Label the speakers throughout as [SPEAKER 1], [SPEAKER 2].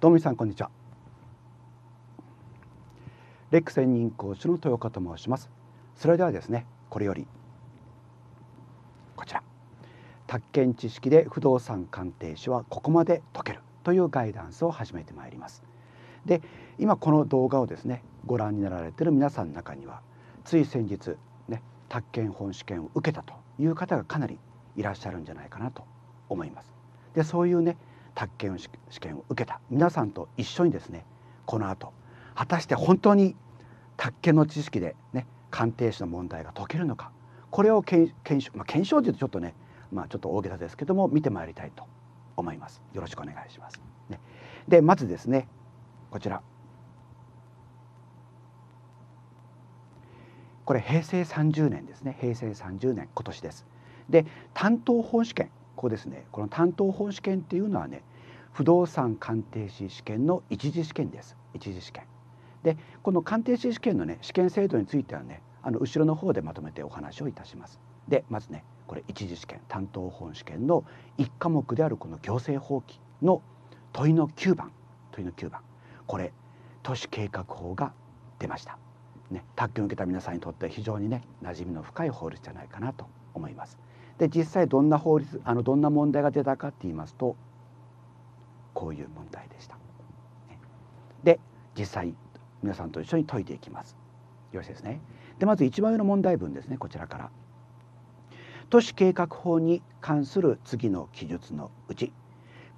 [SPEAKER 1] どうもみさんこんにちはレック専任講師の豊岡と申しますそれではですねこれよりこちら宅建知識で不動産鑑定士はここまで解けるというガイダンスを始めてまいりますで今この動画をですねご覧になられている皆さんの中にはつい先日ね宅建本試験を受けたという方がかなりいらっしゃるんじゃないかなと思いますでそういうね宅建試験を受けた皆さんと一緒にですねこの後果たして本当に宅建の知識で、ね、鑑定士の問題が解けるのかこれを検証、まあ、検証というとちょっとね、まあ、ちょっと大げさですけども見てまいりたいと思います。よろしくお願いします、ね、でまずですねこちらこれ平成30年ですね平成30年今年です。で担当本試験こうですねこの担当本試験っていうのはね不動産鑑定士試験の一次試験です一次試験でこの鑑定士試験のね試験制度についてはねあの後ろの方でまとめてお話をいたしますでまずねこれ一次試験担当本試験の1科目であるこの行政法規の問いの9番問いの9番これ都市計画法が出ました、ね、卓球を受けた皆さんにとって非常にね馴染みの深い法律じゃないかなと思いますで実際どんな法律あのどんな問題が出たかって言いますとこういう問題でした。で実際皆さんと一緒に解いていきます。よろしいですね。でまず一番上の問題文ですねこちらから。都市計画法に関する次の記述のうち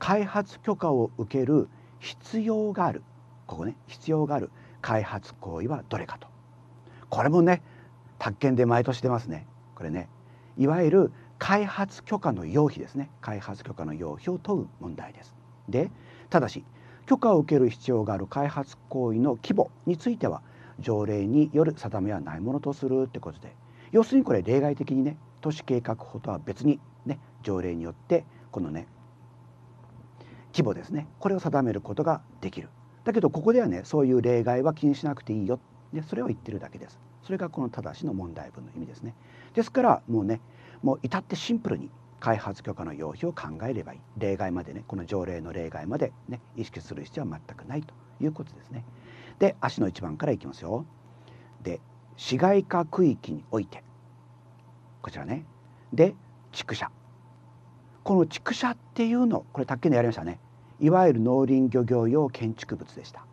[SPEAKER 1] 開発許可を受ける必要があるここね必要がある開発行為はどれかとこれもね宅建で毎年出ますねこれねいわゆる開発許可の要否ですね開発許可の要否を問う問題ですでただし許可を受ける必要がある開発行為の規模については条例による定めはないものとするってことで要するにこれ例外的にね都市計画法とは別にね条例によってこのね規模ですねこれを定めることができるだけどここではねそういう例外は気にしなくていいよでそれを言ってるだけですそれがこの「ただし」の問題文の意味ですねですからもうねもう至ってシンプルに開発許可の要否を考えればいい例外までねこの条例の例外まで、ね、意識する必要は全くないということですね。で足の1番からいきますよ。で市街化区域においてこちらねで畜舎この畜舎っていうのこれ卓球でやりましたねいわゆる農林漁業用建築物でした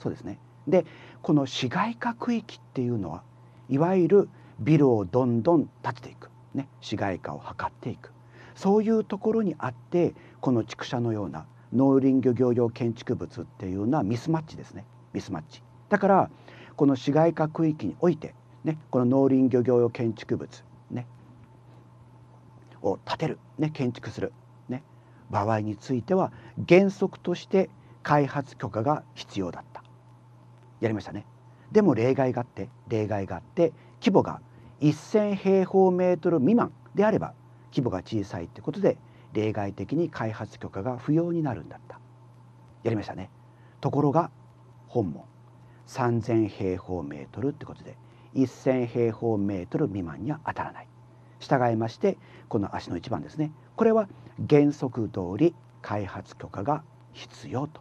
[SPEAKER 1] そうですねでこの市街化区域っていうのはいわゆるビルをどんどん建てていく、ね、市街化を図っていくそういうところにあってこの畜舎のような農林漁業用建築物っていうのはミスマッチですねミスマッチだからこの市街化区域において、ね、この農林漁業用建築物、ね、を建てる、ね、建築する、ね、場合については原則として開発許可が必要だったやりましたねでも例外があって例外があって規模が1,000平方メートル未満であれば規模が小さいってことで例外的に開発許可が不要になるんだったやりましたねところが本も3,000平方メートルってことで1,000平方メートル未満には当たらない従いましてこの足の一番ですねこれは原則通り開発許可が必要と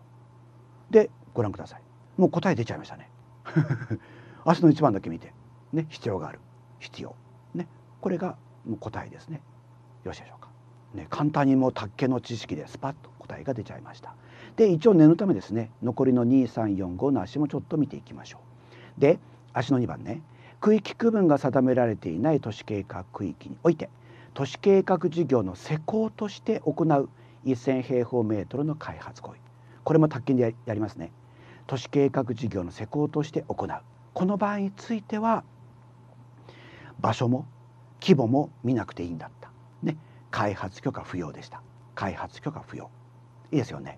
[SPEAKER 1] でご覧くださいもう答え出ちゃいましたね 足の一番だけ見てね必要がある必要ねこれがもう答えですねよろしいでしょうか。ね、簡単にもう卓球の知識でスパッと答えが出ちゃいました。で一応念のためですね残りの2345の足もちょっと見ていきましょう。で足の2番ね区域区分が定められていない都市計画区域において都市計画事業の施工として行う1,000平方メートルの開発行為これも宅建でやりますね都市計画事業の施工として行うこの場合については場所も規模も見なくていいんだった開発許可不要でした開発許可不要いいですよね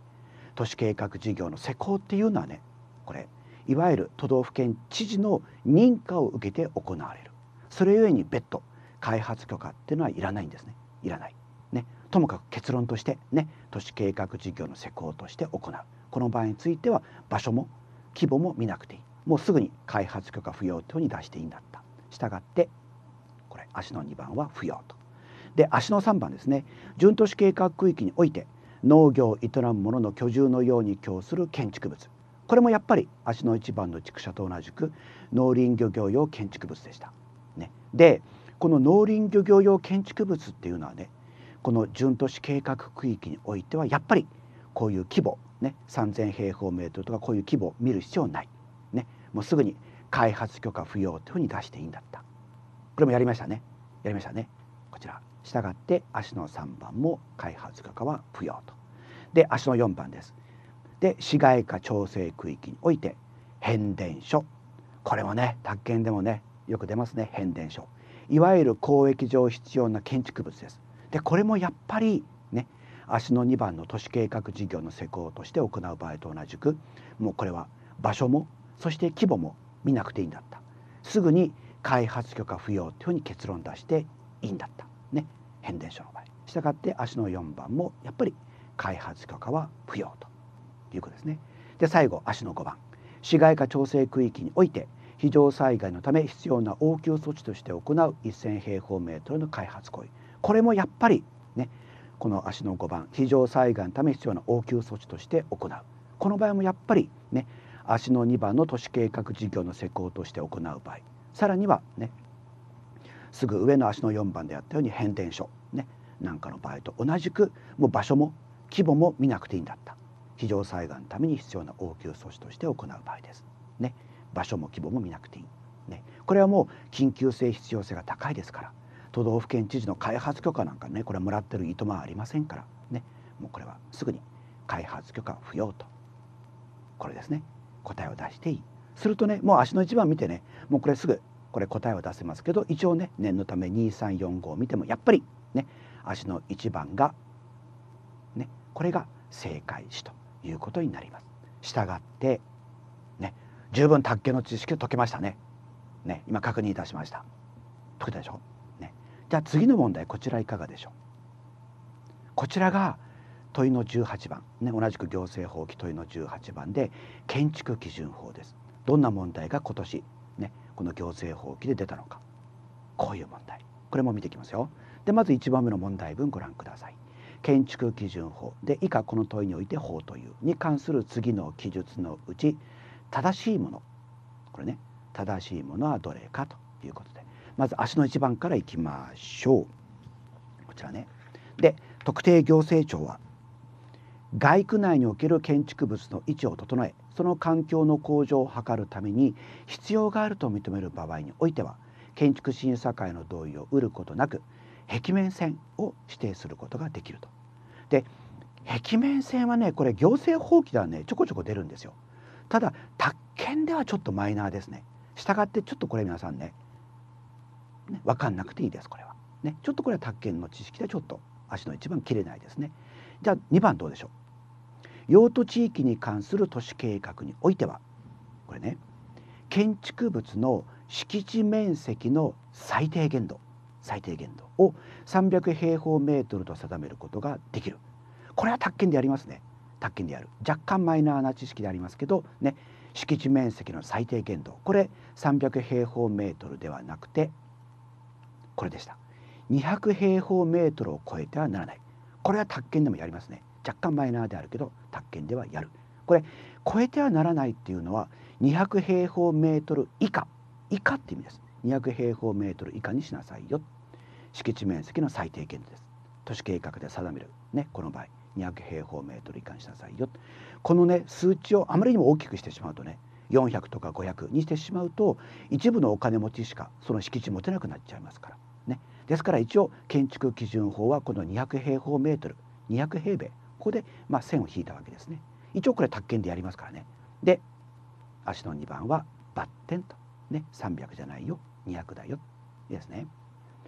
[SPEAKER 1] 都市計画事業の施工っていうのはねこれいわゆる都道府県知事の認可を受けて行われるそれゆえに別途開発許可っていうのはいらないんですねいらないねともかく結論としてね都市計画事業の施行として行うこの場合については場所も規模も見なくていいもうすぐに開発許可不要というふうに出していいんだったしたがってこれ足の2番は不要とで足の3番ですね準都市計画区域において農業営む者の居住のように供する建築物これもやっぱり足の1番の畜舎と同じく農林漁業用建築物でした。ね、でこの農林漁業用建築物っていうのはねこの準都市計画区域においてはやっぱりこういう規模、ね、3,000平方メートルとかこういう規模を見る必要ない、ね、もうすぐに開発許可不要というふうに出していいんだったこれもやりましたねやりましたねこちらしたがって足の3番も開発許可は不要とで足の4番ですで市街化調整区域において変電所これもね宅建でもねよく出ますね変電所いわゆる公益上必要な建築物ですでこれもやっぱりね足の2番の都市計画事業の施工として行う場合と同じくもうこれは場所もそして規模も見なくていいんだったすぐに開発許可不要というふうに結論出していいんだった変電所の場合したがって足の4番もやっぱり開発許可は不要ということですね。で最後足の5番市街化調整区域において非常災害のため必要な応急措置として行う1,000平方メートルの開発行為これもやっぱりねこの足の5番非常災害のため必要な応急措置として行うこの場合もやっぱりね足の2番の都市計画事業の施行として行う場合さらにはねすぐ上の足の4番でやったように変電所、ね、なんかの場合と同じくもう場所も規模も見なくていいんだった非常災害のために必要な応急措置として行う場合です。ね、場所も規模も見なくていい、ね、これはもう緊急性必要性が高いですから都道府県知事の開発許可なんかねこれもらってるいともありませんからねもうこれはすぐに開発許可不要とこれですね答えを出していいするとねもう足の一番見てねもうこれすぐこれ答えは出せますけど一応ね念のため2345を見てもやっぱりね足の1番が、ね、これが正解詞ということになります。したがって、ね、十分卓球の知識を解けましたね。ね今確認いたしました。解けたでしょ、ね、じゃあ次の問題こちらいかがでしょうこちらが問いの18番、ね、同じく行政法規問いの18番で建築基準法です。どんな問題が今年この行政法規で出たのかこういう問題これも見ていきますよ。でまず1番目の問題文ご覧ください。建築基準法で以下この問いにおいて法というに関する次の記述のうち正しいものこれね正しいものはどれかということでまず足の1番からいきましょうこちらねで特定行政庁は外区内における建築物の位置を整えその環境の向上を図るために必要があると認める場合においては建築審査会の同意を得ることなく壁面線を指定することができると。で壁面線はねこれ行政法規ではねちょこちょこ出るんですよ。ただ宅建ではちょっとマイナーですね。したがってちょっとこれ皆さんねね分かんなくていいですこれは。ねちょっとこれは宅建の知識でちょっと足の一番切れないですね。じゃあ2番どうでしょう用途地域に関する都市計画においてはこれね建築物の敷地面積の最低限度最低限度を300平方メートルと定めることができるこれは宅建でやりますね宅建でやる若干マイナーな知識でありますけどね敷地面積の最低限度これ300平方メートルではなくてこれでした200平方メートルを超えてはならないこれは宅建でもやりますね若干マイナーであるけど宅建ではやるこれ超えてはならないっていうのは200平方メートル以下以下って意味です200平方メートル以下にしなさいよ敷地面積の最低限度です都市計画で定めるねこの場合200平方メートル以下にしなさいよこのね数値をあまりにも大きくしてしまうとね400とか500にしてしまうと一部のお金持ちしかその敷地持てなくなっちゃいますからねですから一応建築基準法はこの200平方メートル200平米ここで、まあ、線を引いたわけですね。一応これ宅建でやりますからね。で足の2番はバッテンと、ね、300じゃないよ200だよですね。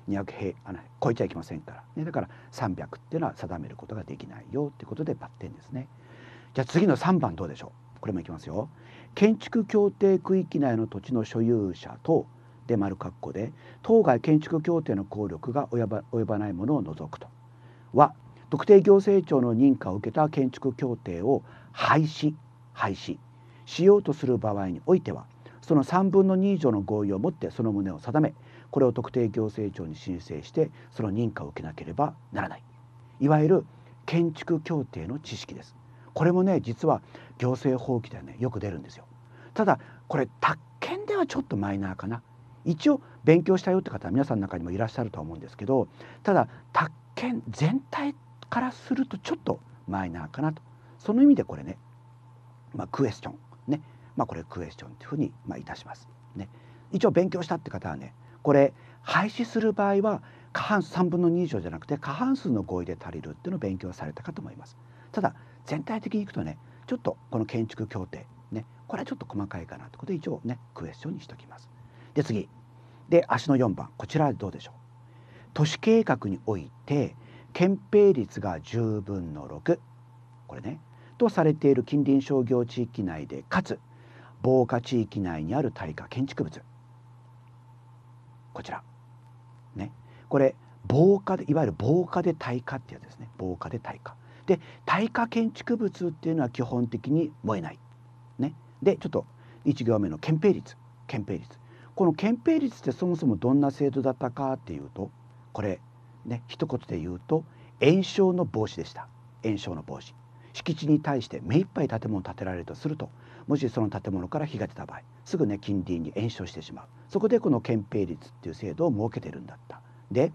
[SPEAKER 1] 200平あの超えちゃいけませんから、ね、だから300っていうのは定めることができないよってことでバッテンですね。じゃあ次の3番どうでしょうこれもいきますよ。建築協定区域内の土地の所有者とで丸括弧で当該建築協定の効力が及ば及ばないものを除くとは特定行政庁の認可を受けた建築協定を廃止廃止しようとする場合においてはその3分の2以上の合意をもってその旨を定めこれを特定行政庁に申請してその認可を受けなければならないいわゆる建築協定の知識ですこれもね実は行政法規ではねよく出るんですよただこれ宅建ではちょっとマイナーかな一応勉強したよって方は皆さんの中にもいらっしゃると思うんですけどただ宅建全体からするとちょっとマイナーかなとその意味でこれね、まあ、クエスチョンね、まあ、これクエスチョンというふうにまあいたします。ね、一応勉強したって方はねこれ廃止する場合は過半数3分の2以上じゃなくて過半数の合意で足りるっていうのを勉強されたかと思います。ただ全体的にいくとねちょっとこの建築協定ねこれはちょっと細かいかなということで一応ねクエスチョンにしときます。で次で足の4番こちらはどうでしょう都市計画において憲兵率が10分の6これねとされている近隣商業地域内でかつ防火地域内にある耐火建築物こちらねこれ防火でいわゆる防火で耐火ってやつですね防火で耐火で耐火建築物っていうのは基本的に燃えないねでちょっと1行目の憲兵率憲兵率この憲兵率ってそもそもどんな制度だったかっていうとこれね一言で言うと炎症の防止でした炎症の防止敷地に対して目いっぱい建物を建てられるとするともしその建物から火が出た場合すぐね近隣に延焼してしまうそこでこの憲兵率っていう制度を設けてるんだった。で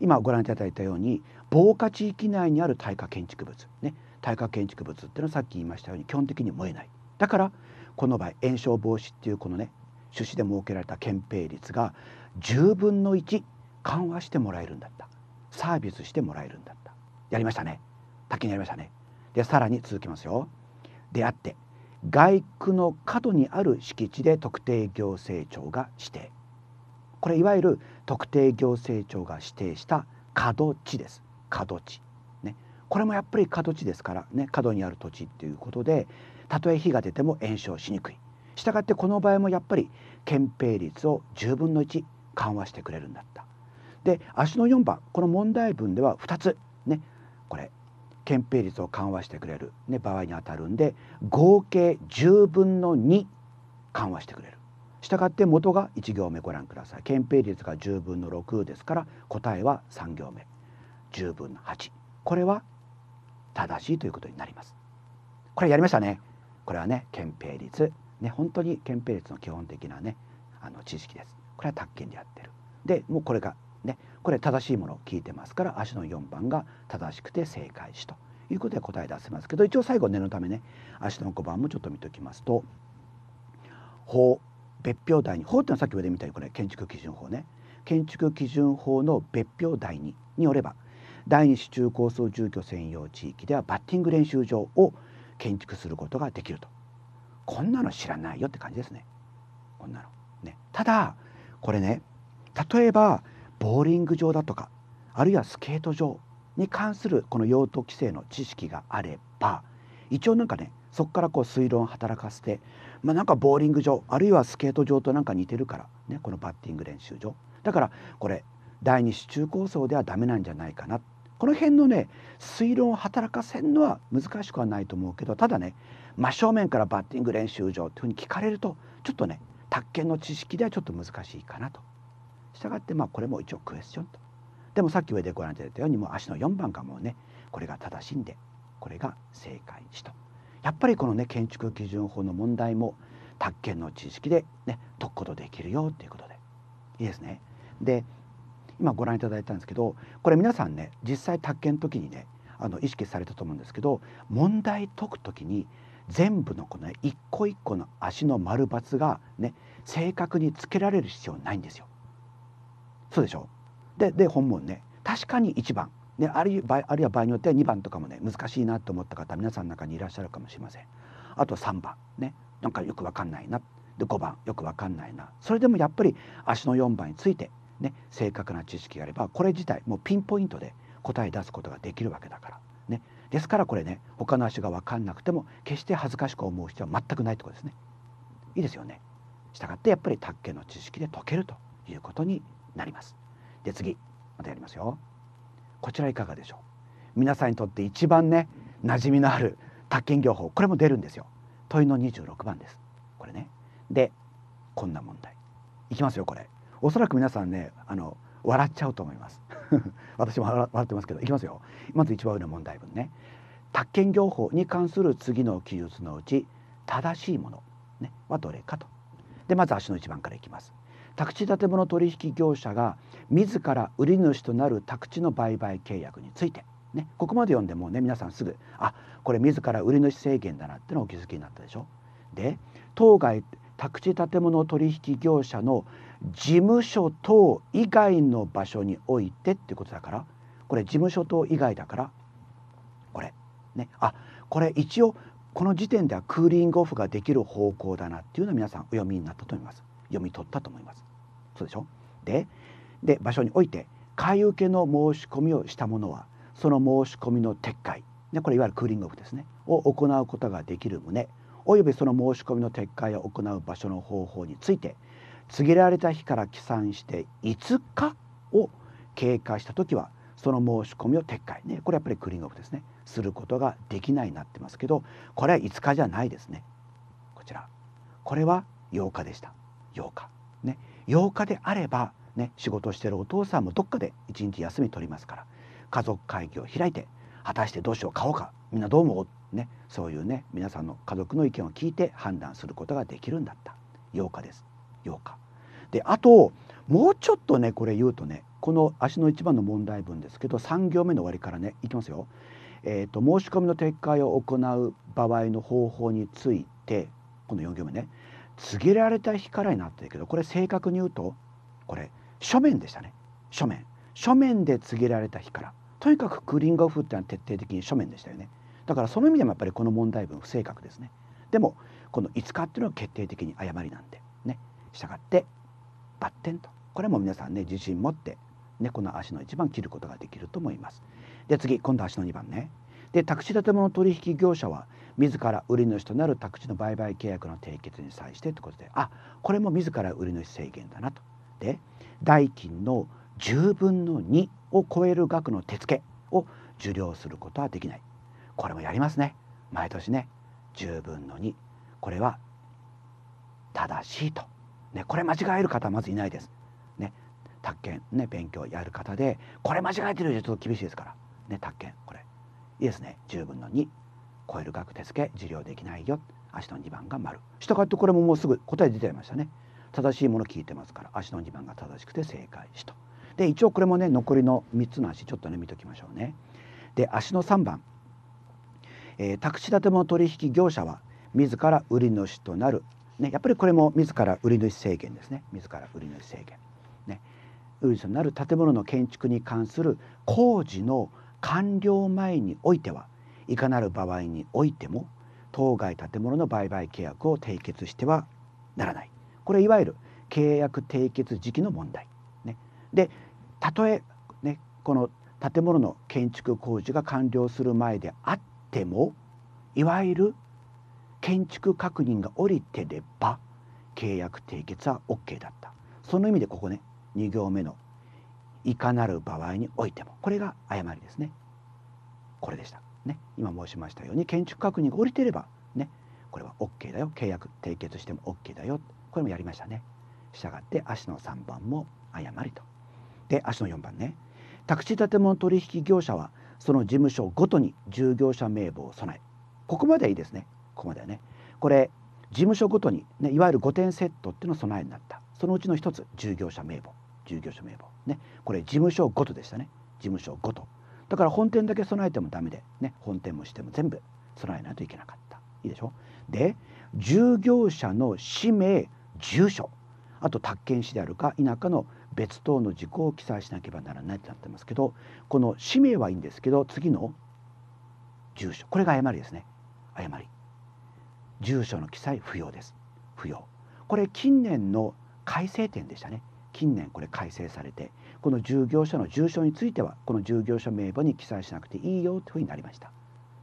[SPEAKER 1] 今ご覧いただいたように防火地域内にある耐火建築物ね耐火建築物っていうのはさっき言いましたように基本的に燃えないだからこの場合延焼防止っていうこのね趣旨で設けられた憲兵率が10分の1緩和してもらえるんだったサービスしてもらえるんだったやりましたね滝にやりましたねでさらに続きますよ出会って外区の角にある敷地で特定行政庁が指定これいわゆる特定行政庁が指定した角地です角地ねこれもやっぱり角地ですからね角にある土地っていうことでたとえ火が出ても炎症しにくいしたがってこの場合もやっぱり憲兵率を10分の1緩和してくれるんだったで足の4番この問題文では2つねこれ憲兵率を緩和してくれる、ね、場合にあたるんで合計10分の2緩和してくれる。したがって元が1行目ご覧ください。憲兵率が10分の6ですから答えは3行目10分の8。これは正しいということになります。これやりましたね。これはね憲兵率ね本当に憲兵率の基本的なねあの知識です。これは宅建でやってる。でもうこれがね、これ正しいものを聞いてますから足の4番が正しくて正解しということで答え出せますけど一応最後念のためね足の5番もちょっと見ておきますと法別表題に法っていうのはさっき上で見たようにこれ建築基準法ね建築基準法の別表第2によれば第2市中高層住居専用地域ではバッティング練習場を建築することができるとこんなの知らないよって感じですねこんなの。ね、ただこれね例えばボーリング場だとかあるいはスケート場に関するこの用途規制の知識があれば一応なんかねそこからこう推論を働かせて、まあ、なんかボーリング場あるいはスケート場となんか似てるから、ね、このバッティング練習場だからこれ第二子中高層ではダメなんじゃないかなこの辺のね推論を働かせるのは難しくはないと思うけどただね真正面からバッティング練習場というふうに聞かれるとちょっとね卓研の知識ではちょっと難しいかなとしたがってまあこれも一応クエスチョンとでもさっき上でご覧いただいたようにもう足の4番がもうねこれが正しいんでこれが正解しとやっぱりこのね建築基準法の問題も宅建の知識でね解くことできるよっていうことでいいですね。で今ご覧いただいたんですけどこれ皆さんね実際宅建の時にねあの意識されたと思うんですけど問題解く時に全部のこの、ね、一個一個の足の丸×がね正確につけられる必要ないんですよ。そうでしょでで本文ね確かに1番、ね、あるいはあるいは場合によっては2番とかもね難しいなと思った方皆さんの中にいらっしゃるかもしれません。あと3番ねなんかよくわかんないなで5番よくわかんないなそれでもやっぱり足の4番について、ね、正確な知識があればこれ自体もうピンポイントで答え出すことができるわけだから。ね、ですからこれね他の足が分かんなくても決して恥ずかしく思う必要は全くないってことですね。いいですよね。したがってやっぱり卓球の知識で解けるということになります。で次またやりますよ。こちらいかがでしょう皆さんにとって一番ね馴染みのある宅建業法これも出るんですよ。問いの26番です。これね。でこんな問題。いきますよこれ。おそらく皆さんねあの笑っちゃうと思います 私も笑ってますけどいきますよまず一番上の問題文ね宅建業法に関する次の記述のうち正しいもの、ね、はどれかとでまず足の一番からいきます宅地建物取引業者が自ら売り主となる宅地の売買契約について、ね、ここまで読んでもね皆さんすぐあこれ自ら売り主制限だなってのをお気づきになったでしょ。で当該宅地建物取引業者の事務所等以外の場所においてってことだからこれ事務所等以外だからこれねあこれ一応この時点ではクーリングオフができる方向だなっていうのを皆さんお読みになったと思います。読み取ったと思います。そうでしょでで場所において買い受けの申し込みをした者はその申し込みの撤回これいわゆるクーリングオフですねを行うことができる旨およびその申し込みの撤回を行う場所の方法について告げられた日から起算して5日を経過した時はその申し込みを撤回ねこれやっぱりクーリングオフですねすることができないなってますけどこれは5日じゃないですねこちらこれは8日でした。8日、ね、8日であれば、ね、仕事してるお父さんもどっかで一日休み取りますから家族会議を開いて果たしてどうしよう買おうかみんなどう思う、ね、そういうね皆さんの家族の意見を聞いて判断することができるんだった8日です8日。であともうちょっとねこれ言うとねこの足の一番の問題文ですけど3行目の終わりからねいきますよ。えーと、申し込みの撤回を行う場合の方法についてこの4行目ね告げられた日からになってるけどこれ正確に言うとこれ書面でしたね書面書面で告げられた日からとにかくクーリングオフってのは徹底的に書面でしたよねだからその意味でもやっぱりこの問題文不正確ですねでもこの5日っていうのは決定的に誤りなんでねしたがってバッテンとこれも皆さんね自信持ってねこの足の1番切ることができると思いますで次今度足の2番ねで宅地建物取引業者は自ら売り主となる宅地の売買契約の締結に際してということであこれも自ら売り主制限だなと。で代金の10分の2を超える額の手付を受領することはできないこれもやりますね毎年ね10分の2これは正しいと、ね、これ間違える方はまずいないです。ね、宅建ね勉強やる方でこれ間違えてるよちょっと厳しいですからね宅建これいいですね10分の2超える額手付受領できないよ足の2番が丸したがってこれももうすぐ答え出てましたね正しいもの聞いてますから足の2番が正しくて正解しとで一応これもね残りの3つの足ちょっとね見ときましょうねで足の3番、えー、宅地建物取引業者は自ら売り主となる、ね、やっぱりこれも自ら売り主制限ですね自ら売り主制限ね売り主となる建物の建築に関する工事の完了前においてはいかなる場合においても当該建物の売買契約を締結してはならないこれいわゆる契約締結時期の問題、ね、でたとえ、ね、この建物の建築工事が完了する前であってもいわゆる建築確認が下りてれば契約締結は OK だったその意味でここね2行目の「いかなる場合においても」これが誤りですね。これでしたね、今申しましたように建築確認が下りてれば、ね、これは OK だよ契約締結しても OK だよこれもやりましたね。したがって足の3番も誤りと。で足の4番ね宅地建物取引業者はその事務所ごとに従業者名簿を備えここまでいいですねここまではねこれ事務所ごとに、ね、いわゆる5点セットっていうのを備えになったそのうちの1つ従業者名簿従業者名簿ねこれ事務所ごとでしたね事務所ごとだから本店だけ備えても駄目で、ね、本店もしても全部備えないといけなかったいいでしょで従業者の氏名住所あと宅建市であるか田舎の別等の事項を記載しなければならないってなってますけどこの氏名はいいんですけど次の住所これが誤りですね誤り住所の記載不要です不要これ近年の改正点でしたね近年これ改正されてこの従業者の住所についてはこの従業者名簿に記載しなくていいよというふうになりました。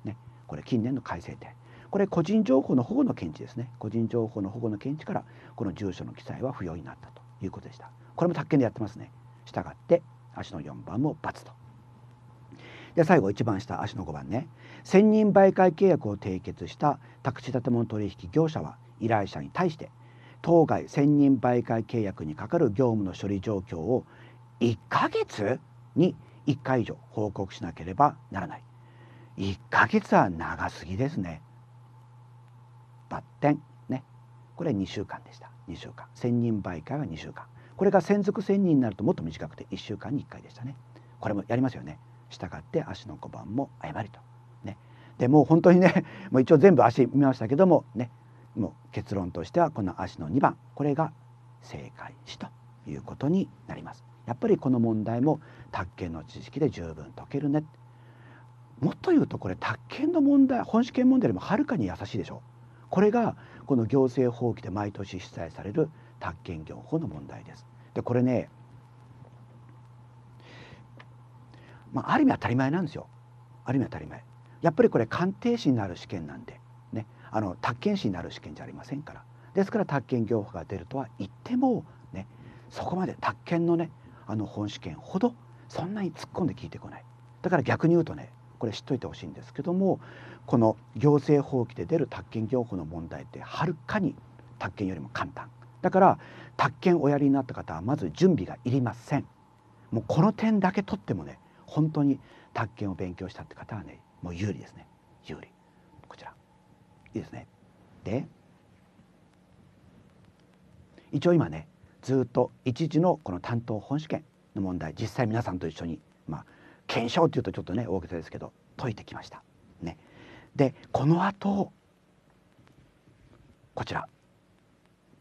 [SPEAKER 1] ね、これ近年の改正点これ個人情報の保護の検知ですね個人情報の保護の検知からこの住所の記載は不要になったということでしたこれも宅建でやってますねしたがって足の4番も×とで最後1番下足の5番ね専任媒介契約を締結した宅地建物取引業者は依頼者に対して当該専任媒介契約に係る業務の処理状況を1ヶ月に1回以上報告しなければならない。1ヶ月は長すぎですね。バッテンね。これ2週間でした。2週間。1000人媒介は2週間。これが専属1000人になるともっと短くて1週間に1回でしたね。これもやりますよね。したがって足の小判も誤りと。ね。でもう本当にね、もう一応全部足見ましたけどもね、もう結論としてはこの足の2番、これが正解しということになります。やっぱりこの問題も宅建の知識で十分解けるねもっと言うとこれ宅建の問題本試験問題よりもはるかに優しいでしょうこれがこの行政法規で毎年出題される宅建業法の問題です。でこれね、まあ、ある意味当たり前なんですよある意味当たり前。やっぱりこれ鑑定士になる試験なんで、ね、あの宅建士になる試験じゃありませんからですから宅建業法が出るとは言っても、ね、そこまで宅建のねあの本試験ほどそんなに突っ込んで聞いてこないだから逆に言うとねこれ知っといてほしいんですけどもこの行政法規で出る宅建業法の問題ってはるかに宅建よりも簡単だから宅建おやりになった方はまず準備がいりませんもうこの点だけ取ってもね本当に宅建を勉強したって方はねもう有利ですね有利こちらいいですねで一応今ねずっと一時のこの担当本試験の問題実際皆さんと一緒に、まあ、検証というとちょっとね大げさですけど解いてきました。ね、でこの後こちら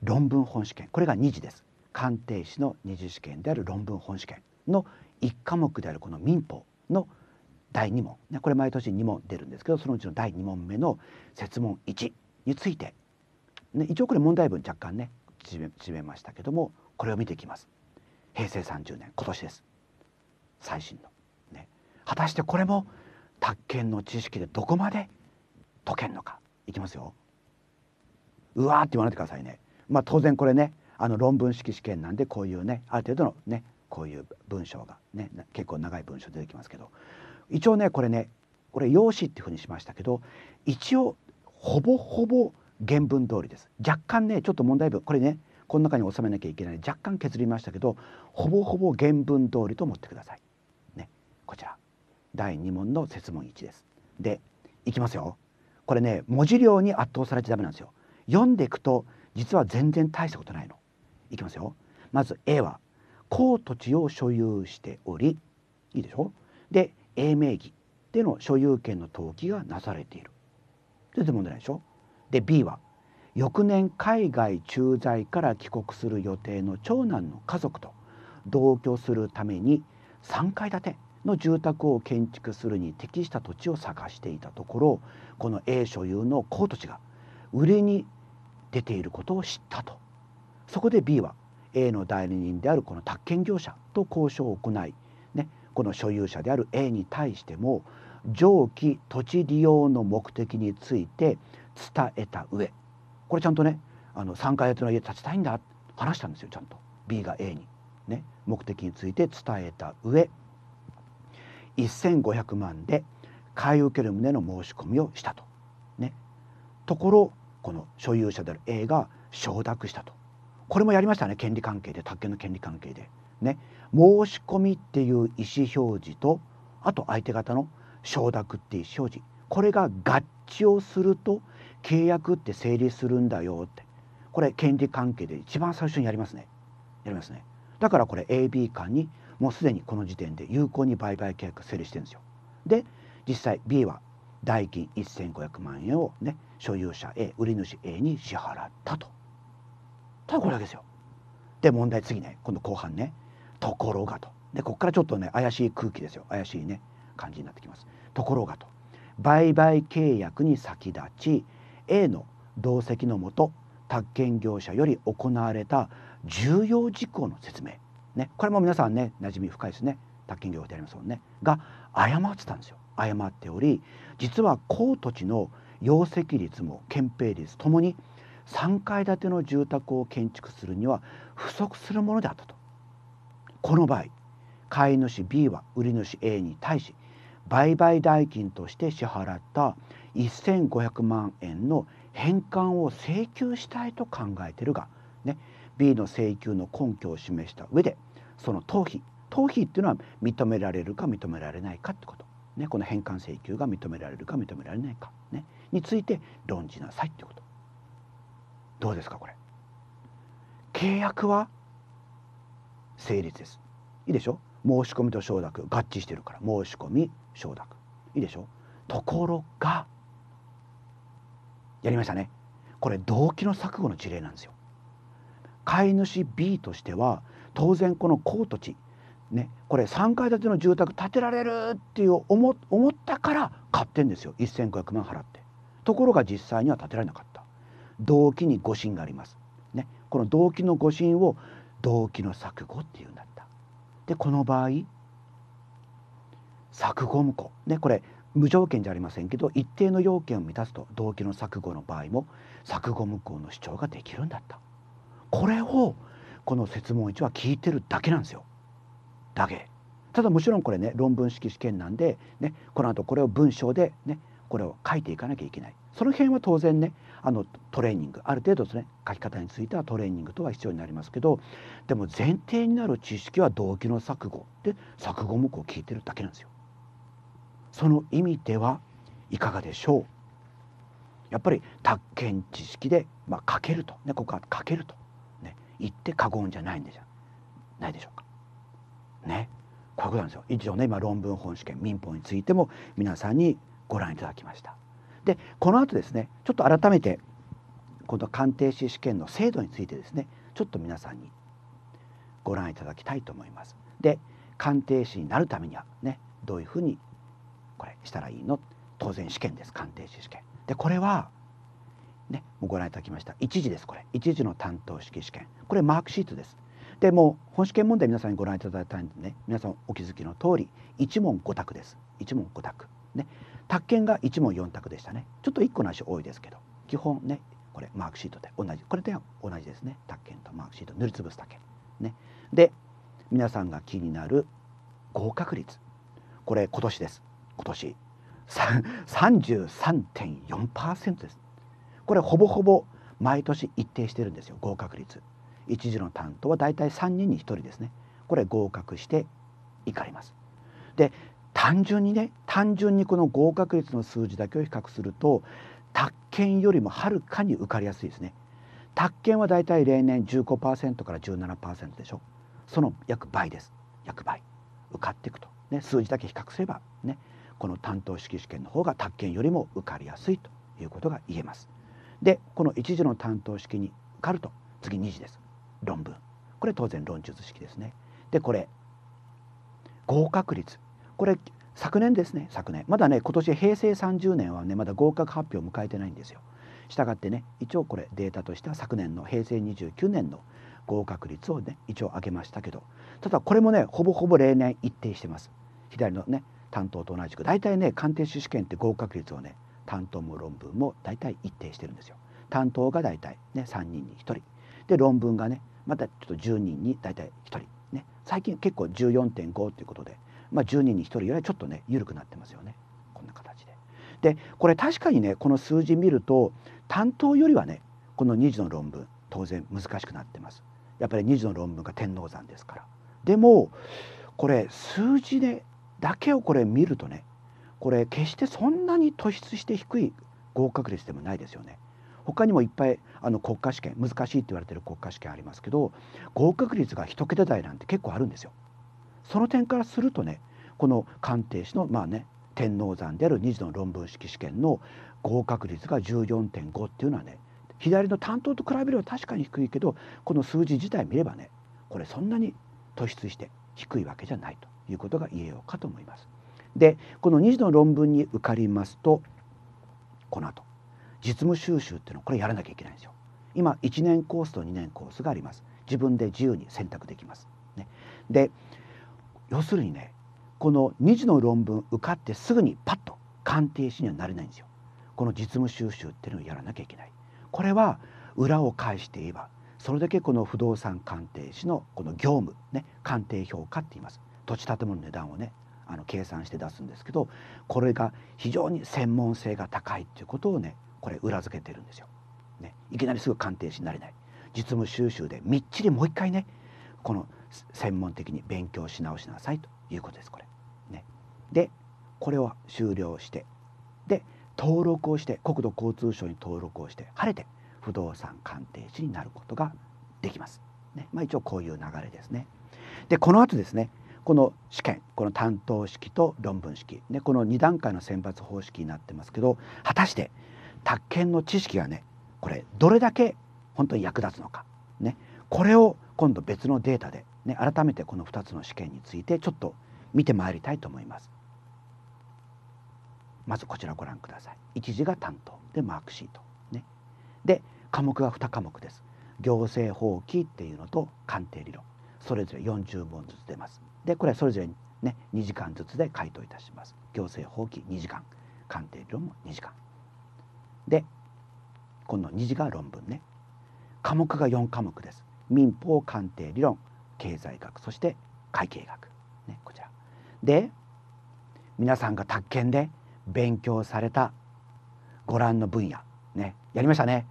[SPEAKER 1] 論文本試験これが2次です鑑定士の2次試験である論文本試験の1科目であるこの民法の第2問、ね、これ毎年2問出るんですけどそのうちの第2問目の設問1について、ね、一応これ問題文若干ね縮めましたけどもこれを見ていきます平成30年今年です最新の、ね、果たしてこれも宅建の知識でどこまで解けんのかいきますようわーって言わないでくださいねまあ当然これねあの論文式試験なんでこういうねある程度のねこういう文章がね結構長い文章出てきますけど一応ねこれねこれ用紙っていうふうにしましたけど一応ほぼほぼ原文通りです若干ねちょっと問題文これねこの中に収めなきゃいけない若干削りましたけどほぼほぼ原文通りと思ってください。ね、こちら第2問の説問1です。でいきますよ。これね文字量に圧倒されちゃダメなんですよ。読んでいくと実は全然大したことないの。いきますよ。まず A は「公土地を所有しており」いいでしょで A 名義での所有権の登記がなされている。全然問題ないでしょで B は翌年海外駐在から帰国する予定の長男の家族と同居するために3階建ての住宅を建築するに適した土地を探していたところこの A 所有の高土地が売れに出ていることを知ったとそこで B は A の代理人であるこの宅建業者と交渉を行い、ね、この所有者である A に対しても上記土地利用の目的について伝えた上これちゃんとねあの3階建ての家建ちたいんだ話したんですよちゃんと B が A に、ね、目的について伝えた上1,500万で買い受ける旨の申し込みをしたと。ね、ところこの所有者である A が承諾したと。これもやりましたね権利関係で宅建の権利関係で。ね、申し込みっていう意思表示とあと相手方の承諾っていう意思表示これが合致をすると契約って成立するんだよってこれ権利関係で一番最初にやりますねやりますねだからこれ AB 間にもうすでにこの時点で有効に売買契約成立してるんですよで実際 B は代金1,500万円をね所有者 A 売り主 A に支払ったとただこれだけですよで問題次ね今度後半ねところがとでここからちょっとね怪しい空気ですよ怪しいね感じになってきますところがと売買契約に先立ち A の同席のもと宅建業者より行われた重要事項の説明、ね、これも皆さんね馴染み深いですね宅建業でありますもんねが誤ってたんですよ誤っており実は高土地の容積率も憲兵率ともに3階建ての住宅を建築するには不足するものであったとこの場合買い主 B は売り主 A に対し売買代金として支払った1,500万円の返還を請求したいと考えてるが、ね、B の請求の根拠を示した上でその逃避逃避っていうのは認められるか認められないかってこと、ね、この返還請求が認められるか認められないか、ね、について論じなさいってことどうですかこれ契約は成立ですいいでしょ申し込みと承諾合致してるから申し込み承諾いいでしょところがやりましたねこれ動機の錯誤の事例なんですよ飼い主 B としては当然この高土地ね、これ3階建ての住宅建てられるっていう思思ったから買ってんですよ1,500万払ってところが実際には建てられなかった動機に誤信があります、ね、この動機の誤信を動機の錯誤っていうんだったでこの場合錯誤無効ねこれ無条件じゃありませんけど一定の要件を満たすと動機の錯誤の場合も錯誤無効の主張ができるんだったこれをこの説問1は聞いてるだけなんですよだけただもちろんこれね論文式試験なんで、ね、この後これを文章でねこれを書いていかなきゃいけないその辺は当然ねあのトレーニングある程度ですね書き方についてはトレーニングとは必要になりますけどでも前提になる知識は動機の錯誤で錯誤無効を聞いてるだけなんですよ。その意味ではいかがでしょうやっぱり宅建知識で、まあ、書けると、ね、ここは書けると、ね、言って過言じゃないんでじゃないでしょうか。ね、こういうことなんですよ。一応ね今論文本試験民法についても皆さんにご覧いただきました。でこの後ですねちょっと改めてこの鑑定士試験の制度についてですねちょっと皆さんにご覧いただきたいと思います。で鑑定士になるためにはねどういうふうにこれしたらいいの当然試験です鑑定士試験でこれはねもうご覧いただきました1時ですこれ1時の担当式試験これマークシートですでも本試験問題皆さんにご覧いただいたんでね皆さんお気づきの通り1問5択です1問5択ね卓研が1問4択でしたねちょっと1個の足多いですけど基本ねこれマークシートで同じこれで同じですね卓研とマークシート塗りつぶすだけねで皆さんが気になる合格率これ今年です今年33.4%ですこれほぼほぼ毎年一定してるんですよ合格率一時の担当はだいたい3人に1人ですねこれ合格していかれますで単純にね単純にこの合格率の数字だけを比較すると宅建よりもはるかに受かりやすいですね宅建はだいたい例年15%から17%でしょその約倍です約倍受かっていくと、ね、数字だけ比較すればねこの担当式試験の方が宅建よりも受かりやすいということが言えます。でこの1次の担当式に受かると次2次です論文これ当然論述式ですね。でこれ合格率これ昨年ですね昨年まだね今年平成30年はねまだ合格発表を迎えてないんですよ。したがってね一応これデータとしては昨年の平成29年の合格率をね一応上げましたけどただこれもねほぼほぼ例年一定してます。左のね担当と同じく大体ね鑑定士試験って合格率をね担当も論文も大体一定してるんですよ。担当が大体ね3人に1人で論文がねまたちょっと10人に大体1人ね最近結構14.5ていうことで、まあ、10人に1人よりちょっとね緩くなってますよねこんな形で。でこれ確かにねこの数字見ると担当よりはねこの2次の論文当然難しくなってます。やっぱり2次の論文が天王山ですから。でもこれ数字でだけをこれ見るとねこれ決してそんなに突出して低い合格率でもないですよね。他にもいっぱいあの国家試験難しいって言われてる国家試験ありますけど合格率が1桁台なんて結構あるんですよ。その点からするとねこの鑑定士のまあね天王山である2次の論文式試験の合格率が14.5っていうのはね左の担当と比べれば確かに低いけどこの数字自体見ればねこれそんなに突出して低いわけじゃないということが言えようかと思います。でこの2次の論文に受かりますとこの後実務収集っていうのをこれやらなきゃいけないんですよ。今1年コースと2年コースがあります。自分で自由に選択できます。ね、で要するにねこの2次の論文受かってすぐにパッと鑑定士にはなれないんですよ。この実務収集っていうのをやらなきゃいけない。これは裏を返して言えばそれだけこの不動産鑑定士のこの業務ね鑑定評価って言います。土地建物の値段をねあの計算して出すんですけどこれが非常に専門性が高いっていうことをねこれ裏付けてるんですよ。ね、いきなりすぐ鑑定士になれない実務収集でみっちりもう一回ねこの専門的に勉強し直しなさいということですこれ。ね、でこれを終了してで登録をして国土交通省に登録をして晴れて不動産鑑定士になることができます。ねまあ、一応こういう流れですね。でこの後ですねこの試験この担当式と論文式、ね、この2段階の選抜方式になってますけど果たして宅建の知識がねこれどれだけ本当に役立つのか、ね、これを今度別のデータで、ね、改めてこの2つの試験についてちょっと見てまいりたいと思います。まずこちらご覧ください。一次が担当でマークシート。ね、で科目が2科目です。行政法規っていうのと鑑定理論それぞれ40本ずつ出ます。でこれはそれぞれね2時間ずつで回答いたします。行政法規2時間鑑定論も2時間でこの2時が論文ね科目が4科目です。民法鑑定理論経済学そして会計学、ね、こちらで皆さんが宅建で勉強されたご覧の分野ねやりましたね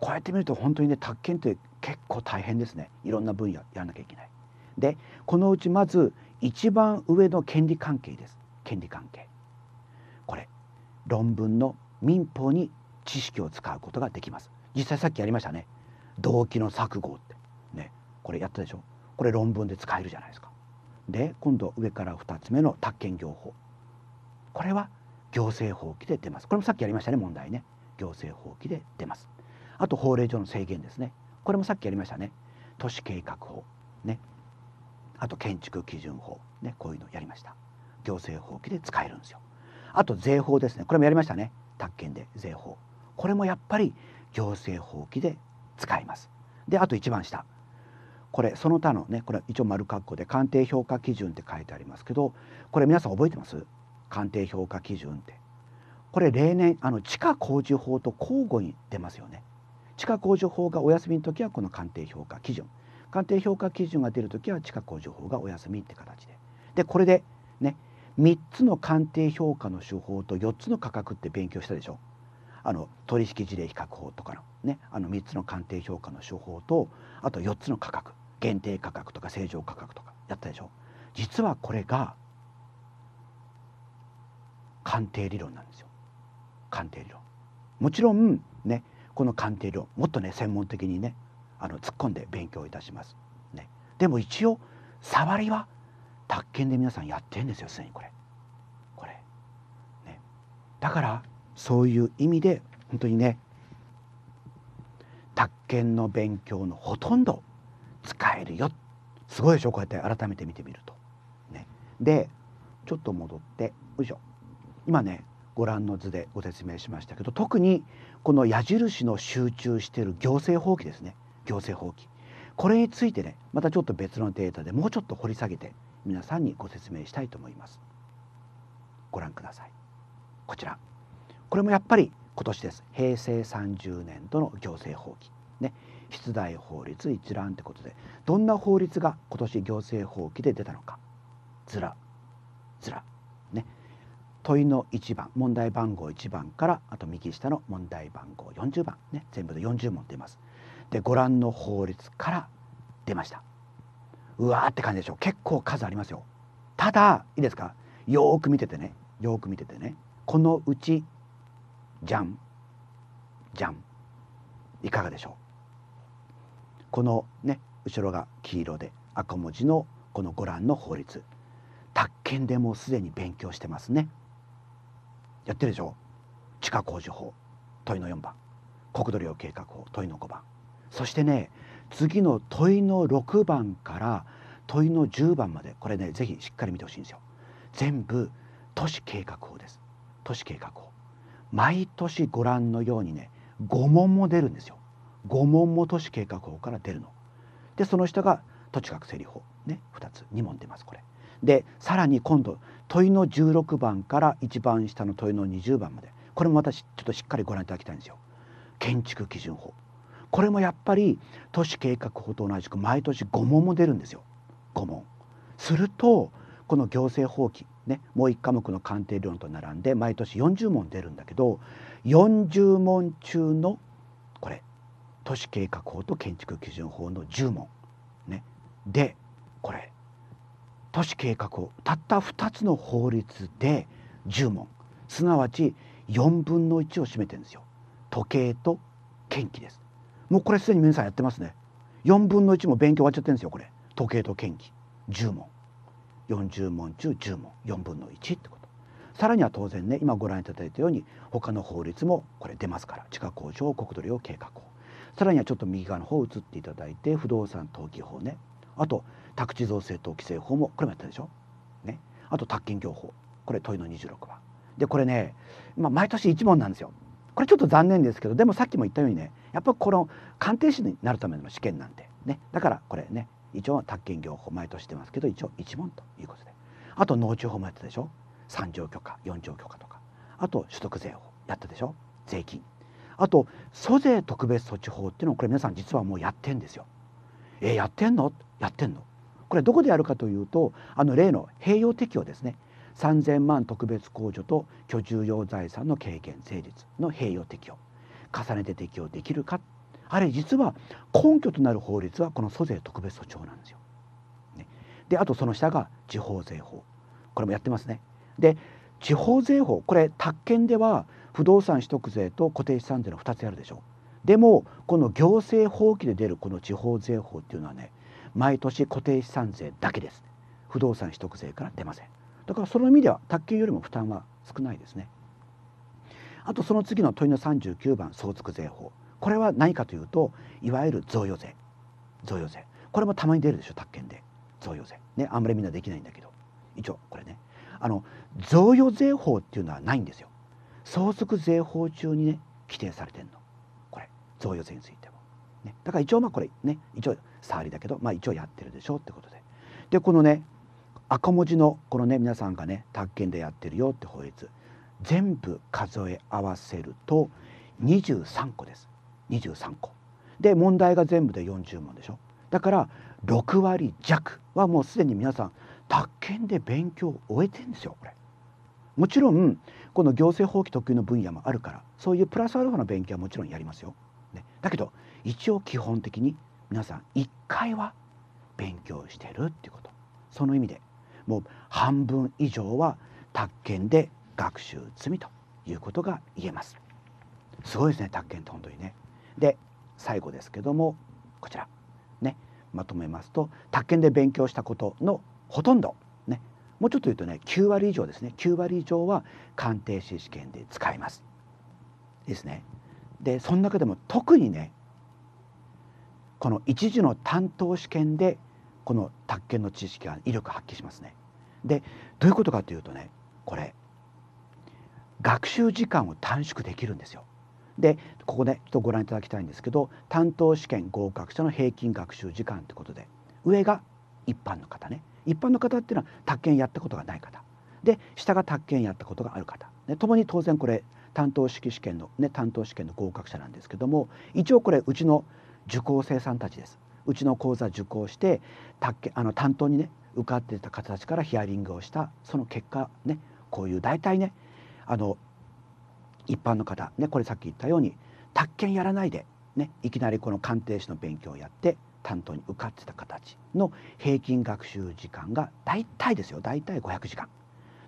[SPEAKER 1] こうやって見ると本当にね宅建って結構大変ですねいろんな分野やらなきゃいけないでこのうちまず一番上の権利関係です権利関係これ論文の民法に知識を使うことができます実際さっきやりましたね動機の錯誤ってねこれやったでしょこれ論文で使えるじゃないですかで今度上から2つ目の宅建業法これは行政法規で出ますこれもさっきやりましたね問題ね行政法規で出ますあと法令上の制限ですねこれもさっきやりましたね都市計画法ねあと建築基準法、ね、こういうのやりました行政法規で使えるんですよあと税法ですねこれもやりましたね宅建で税法これもやっぱり行政法規で使いますであと一番下これその他のねこれ一応丸括弧で鑑定評価基準って書いてありますけどこれ皆さん覚えてます鑑定評価基準ってこれ例年あの地下工事法と交互に出ますよね地下工事法がお休みの時はこの鑑定評価基準鑑定評価基準が出るときは近く工情法がお休みって形ででこれでね3つの鑑定評価の手法と4つの価格って勉強したでしょあの取引事例比較法とかのねあの3つの鑑定評価の手法とあと4つの価格限定価格とか正常価格とかやったでしょ実はこれが鑑定理論なんですよ鑑定理論もちろんねこの鑑定理論もっとね専門的にねあの突っ込んで勉強いたします。ね、でも一応触りは宅建で皆さんやってんですよすでにこれ。これ、ね、だからそういう意味で本当にね宅建の勉強のほとんど使えるよすごいでしょこうやって改めて見てみると。ね、でちょっと戻ってよいしょ今ねご覧の図でご説明しましたけど特にこの矢印の集中している行政法規ですね行政法規これについてねまたちょっと別のデータでもうちょっと掘り下げて皆さんにご説明したいと思いますご覧くださいこちらこれもやっぱり今年です平成30年度の行政法規ね出題法律一覧ってことでどんな法律が今年行政法規で出たのかずらずらね問いの1番問題番号1番からあと右下の問題番号40番ね全部で40問出ます。でご覧の法律から出ましたうわーって感じでしょう結構数ありますよただいいですかよく見ててねよく見ててねこのうちじゃんじゃんいかがでしょうこのね後ろが黄色で赤文字のこのご覧の法律宅建でもすでに勉強してますねやってるでしょ地下工事法問いの4番国土量計画法問いの5番そしてね次の問いの6番から問いの10番までこれねぜひしっかり見てほしいんですよ。全部都市計画法です都市計画法毎年ご覧のようにね5問も出るんですよ5問も都市計画法から出るのでその下が土地学整理法ね2つ2問出ますこれでさらに今度問いの16番から一番下の問いの20番までこれも私ちょっとしっかりご覧いただきたいんですよ建築基準法これもやっぱり都市計画法と同じく毎年5問も出るんですよ5問。するとこの行政法規ねもう1科目の鑑定理論と並んで毎年40問出るんだけど40問中のこれ都市計画法と建築基準法の10問、ね、でこれ都市計画法たった2つの法律で10問すなわち4分の1を占めてるんですよ。時計と建機ですもうこれすでに皆さんやってますね4分の1も勉強終わっちゃってるんですよこれ時計と権技10問40問中10問4分の1ってことさらには当然ね今ご覧いただいたように他の法律もこれ出ますから地価交渉国土利用計画法さらにはちょっと右側の方移っていただいて不動産登記法ねあと宅地造成等規制法もこれもやったでしょ、ね、あと宅建業法これ問いの26番でこれね、まあ、毎年1問なんですよこれちょっと残念ですけどでもさっきも言ったようにねやっぱこの鑑定士になるための試験なんでねだからこれね一応宅建業法毎年してますけど一応一問ということであと農地法もやったでしょ3条許可4条許可とかあと所得税法やったでしょ税金あと租税特別措置法っていうのをこれ皆さん実はもうやってんですよ。えー、やってんのやってんのこれどこでやるかというとあの例の併用適用ですね3,000万特別控除と居住用財産の軽減成立の併用適用重ねて適用できるかあれ実は根拠となる法律はこの租税特別措置法なんですよ。ね、であとその下が地方税法これもやってますね。で地方税法これ宅建では不動産取得税と固定資産税の2つやるでしょ。でもこの行政法規で出るこの地方税法っていうのはね毎年固定資産税だけです。不動産取得税から出ません。だからその意味では卓球よりも負担は少ないですね。あとその次の問いの39番相続税法これは何かというといわゆる贈与税贈与税これもたまに出るでしょ宅建で贈与税ねあんまりみんなできないんだけど一応これねあの贈与税法っていうのはないんですよ相続税法中にね規定されてんのこれ贈与税についても、ね、だから一応まあこれね一応触りだけどまあ一応やってるでしょうってことででこのね赤文字のこのね皆さんがね宅建でやってるよって法律全部数え合わせると23個です23個で問題が全部で40問でしょだから6割弱はもうすでに皆さん宅建で勉強を終えてんですよこれもちろんこの行政法規特有の分野もあるからそういうプラスアルファの勉強はもちろんやりますよ、ね、だけど一応基本的に皆さん1回は勉強してるっていうことその意味でもう半分以上は宅建で学習済みということが言えます。すごいですね宅建って本当にね。で最後ですけどもこちらねまとめますと宅建で勉強したことのほとんどねもうちょっと言うとね9割以上ですね9割以上は鑑定士試験で使います。ですね。でその中でも特にねこの一時の担当試験でこの宅建の知識が威力発揮しますね。でどういうことかというとねこれ学習時間を短縮できるんですよ。でここね、ちょっとご覧いただきたいんですけど担当試験合格者の平均学習時間ということで上が一般の方ね一般の方っていうのは宅建やったことがない方で下が宅建やったことがある方ねともに当然これ担当式試験のね担当試験の合格者なんですけども一応これうちの受講生さんたちですうちの講座受講してあの担当にね受かってた方たちからヒアリングをしたその結果ねこういう大体ねあの一般の方、ね、これさっき言ったように宅建やらないで、ね、いきなりこの鑑定士の勉強をやって担当に受かってた形の平均学習時間が大体ですよ大体500時間。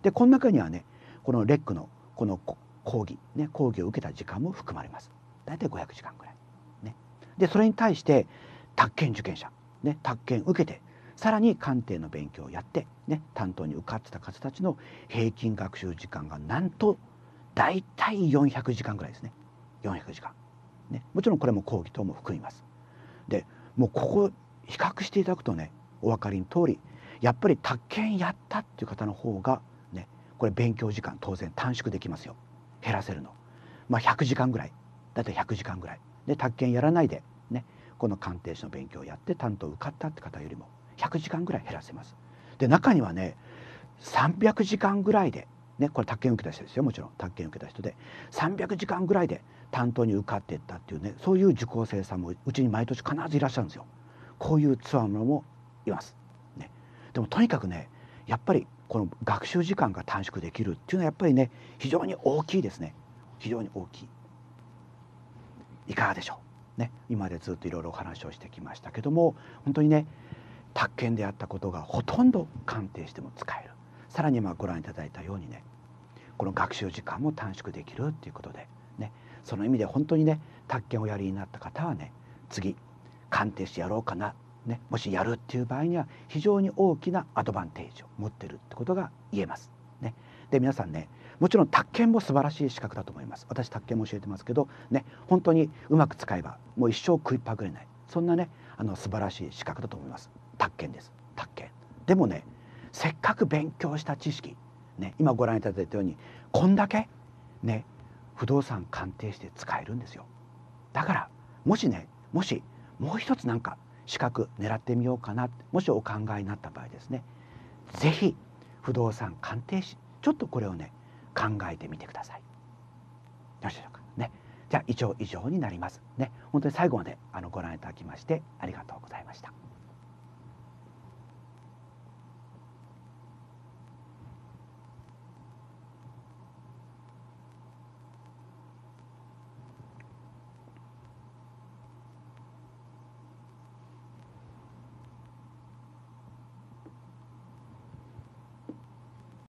[SPEAKER 1] でこの中にはねこのレックのこの講義、ね、講義を受けた時間も含まれます。大体500時間ぐらい。ね、でそれに対して宅建受験者、ね、宅建受けてさらに鑑定の勉強をやって、ね、担当に受かってた方たちの平均学習時間がなんと大体400時間ぐらいですね400時間、ね、もちろんこれも講義等も含みますでもうここ比較していただくとねお分かりの通りやっぱり宅建やったっていう方の方がねこれ勉強時間当然短縮できますよ減らせるのまあ100時間ぐらいだいたい100時間ぐらいで宅建やらないでこの鑑定士の勉強をやって担当受かったって方よりも100時間ぐらい減らせます。で中にはね300時間ぐらいで、ね、これ宅建受けた人ですよもちろん宅建受けた人で300時間ぐらいで担当に受かっていったっていうねそういう受講生さんもうちに毎年必ずいらっしゃるんですよ。こういうつわものもいます。ね、でもとにかくねやっぱりこの学習時間が短縮できるっていうのはやっぱりね非常に大きいですね非常に大きい。いかがでしょうね、今でずっといろいろお話をしてきましたけども本当にね宅建であったことがほとんど鑑定しても使えるさらにまあご覧いただいたようにねこの学習時間も短縮できるっていうことで、ね、その意味で本当にね宅建をやりになった方はね次鑑定してやろうかな、ね、もしやるっていう場合には非常に大きなアドバンテージを持ってるってことが言えます。ね、で皆さんねもちろん宅建も素晴らしい資格だと思います私宅建も教えてますけどね本当にうまく使えばもう一生食いっぱぐれないそんなねあの素晴らしい資格だと思います宅建です宅建でもねせっかく勉強した知識ね今ご覧いただいたようにこんだけね不動産鑑定して使えるんですよだからもしねもしもう一つなんか資格狙ってみようかなもしお考えになった場合ですねぜひ不動産鑑定士ちょっとこれをね考えてみてください。よろしいでしょうかね。じゃあ以上以上になりますね。本当に最後まであのご覧いただきましてありがとうございました。